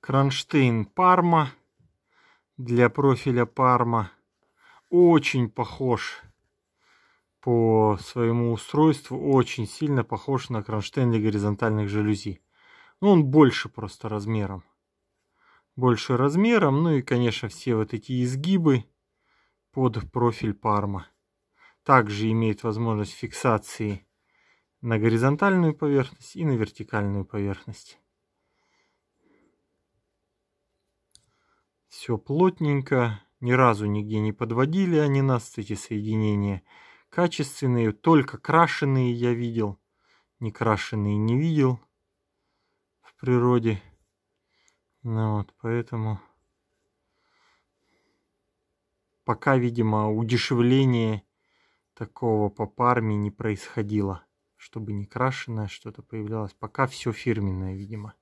Кронштейн Парма для профиля Парма. Очень похож по своему устройству, очень сильно похож на кронштейн для горизонтальных жалюзи. Но ну, он больше просто размером. Больше размером, ну и, конечно, все вот эти изгибы под профиль Парма. Также имеет возможность фиксации на горизонтальную поверхность и на вертикальную поверхность. Все плотненько, ни разу нигде не подводили они нас, эти соединения. Качественные, только крашеные я видел. Не крашеные не видел в природе. Ну вот, поэтому... Пока, видимо, удешевление такого по парме не происходило. Чтобы не крашеное что-то появлялось. Пока все фирменное, видимо.